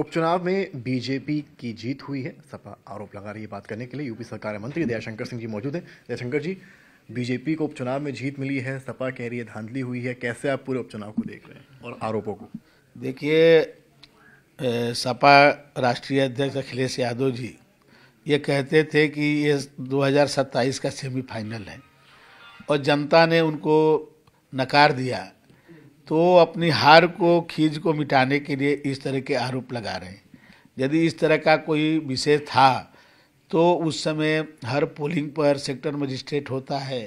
उपचुनाव में बीजेपी की जीत हुई है सपा आरोप लगा रही है बात करने के लिए यूपी सरकार मंत्री दयाशंकर सिंह जी मौजूद हैं दयाशंकर जी बीजेपी को उपचुनाव में जीत मिली है सपा कह रही है धांधली हुई है कैसे आप पूरे उपचुनाव को देख रहे हैं और आरोपों को देखिए सपा राष्ट्रीय अध्यक्ष अखिलेश यादव जी ये कहते थे कि ये 2027 का सेमीफाइनल है और जनता ने उनको नकार दिया तो अपनी हार को खीज को मिटाने के लिए इस तरह के आरोप लगा रहे हैं यदि इस तरह का कोई विषय था तो उस समय हर पोलिंग पर सेक्टर मजिस्ट्रेट होता है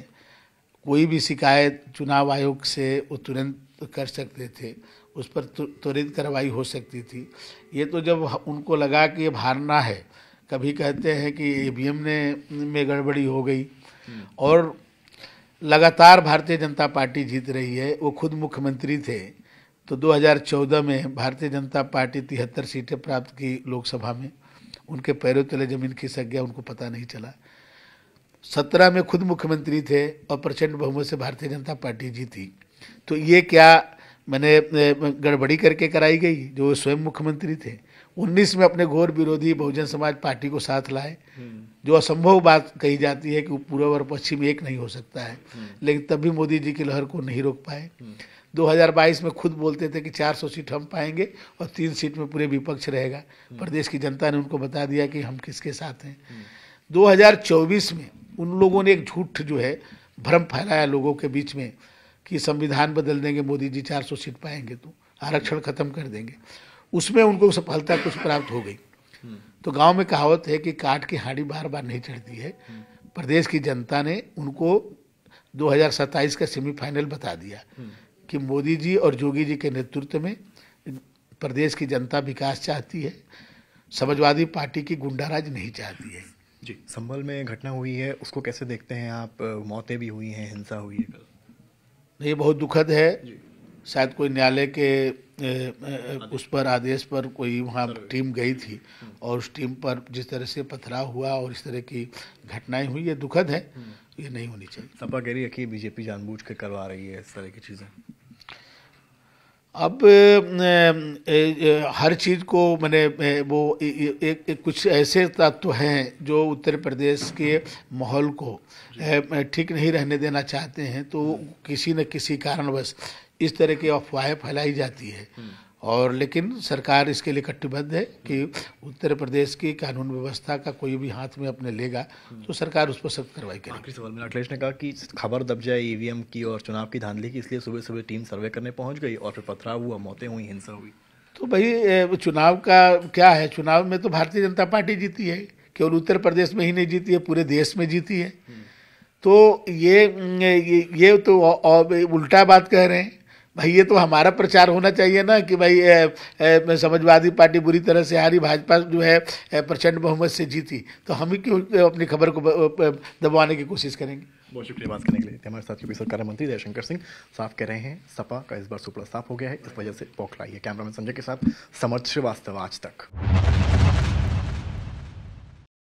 कोई भी शिकायत चुनाव आयोग से वो तुरंत कर सकते थे उस पर त्वरित कार्रवाई हो सकती थी ये तो जब उनको लगा कि ये हारना है कभी कहते हैं कि ई ने में गड़बड़ी हो गई हम्म। और लगातार भारतीय जनता पार्टी जीत रही है वो खुद मुख्यमंत्री थे तो 2014 में भारतीय जनता पार्टी तिहत्तर सीटें प्राप्त की लोकसभा में उनके पैरों तले जमीन खिसक गया उनको पता नहीं चला सत्रह में खुद मुख्यमंत्री थे और प्रचंड बहुमत से भारतीय जनता पार्टी जीती तो ये क्या मैंने गड़बड़ी करके कराई गई जो स्वयं मुख्यमंत्री थे 19 में अपने घोर विरोधी बहुजन समाज पार्टी को साथ लाए हम्म। जो असंभव बात कही जाती है कि पूर्व और पश्चिम एक नहीं हो सकता है हम्म। लेकिन तब भी मोदी जी की लहर को नहीं रोक पाए 2022 हम्म। में खुद बोलते थे कि 400 सीट हम पाएंगे और तीन सीट में पूरे विपक्ष रहेगा प्रदेश की जनता ने उनको बता दिया कि हम किसके साथ हैं दो में उन लोगों ने एक झूठ जो है भ्रम फैलाया लोगों के बीच में कि संविधान बदल देंगे मोदी जी 400 सीट पाएंगे तो आरक्षण खत्म कर देंगे उसमें उनको सफलता कुछ प्राप्त हो गई तो गांव में कहावत है कि काट की हाड़ी बार बार नहीं चढ़ती है प्रदेश की जनता ने उनको दो का सेमीफाइनल बता दिया कि मोदी जी और जोगी जी के नेतृत्व में प्रदेश की जनता विकास चाहती है समाजवादी पार्टी की गुंडाराज नहीं चाहती है जी संभल में घटना हुई है उसको कैसे देखते हैं आप मौतें भी हुई हैं हिंसा हुई है ये बहुत दुखद है शायद कोई न्यायालय के उस पर आदेश पर कोई वहाँ टीम गई थी हम्म। और उस टीम पर जिस तरह से पथराव हुआ और इस तरह की घटनाएं हुई ये दुखद है हम्म। ये नहीं होनी चाहिए सपा कह रही है कि बीजेपी जानबूझ के करवा रही है इस तरह की चीज़ें अब हर चीज़ को मैंने वो एक, एक कुछ ऐसे तत्व हैं जो उत्तर प्रदेश के माहौल को ठीक नहीं रहने देना चाहते हैं तो किसी न किसी कारणवश इस तरह की अफवाहें फैलाई जाती है हम्म। और लेकिन सरकार इसके लिए कटिबद्ध है कि उत्तर प्रदेश की कानून व्यवस्था का कोई भी हाथ में अपने लेगा तो सरकार उस पर सख्त कार्रवाई करेगी आखिरी सवाल में अखिलेश ने कहा कि खबर दब जाए ईवीएम की और चुनाव की धांधली की इसलिए सुबह सुबह टीम सर्वे करने पहुंच गई और फिर पथराव हुआ मौतें हुई हिंसा हुई तो भाई चुनाव का क्या है चुनाव में तो भारतीय जनता पार्टी जीती है केवल उत्तर प्रदेश में ही नहीं जीती है पूरे देश में जीती है हम्म। तो ये ये, ये तो उल्टा बात कह रहे हैं भाई ये तो हमारा प्रचार होना चाहिए ना कि भाई समाजवादी पार्टी बुरी तरह से हारी भाजपा जो है प्रचंड बहुमत से जीती तो हम ही क्यों अपनी खबर को दबाने की कोशिश करेंगे बहुत शुक्रिया बात करने के लिए हमारे साथ यूपी सरकार मंत्री जयशंकर सिंह साफ कह रहे हैं सपा का इस बार सुपड़ा साफ हो गया है इस वजह से पौखलाई है कैमरामैन संजय के साथ समर्थ श्रीवास्तव आज तक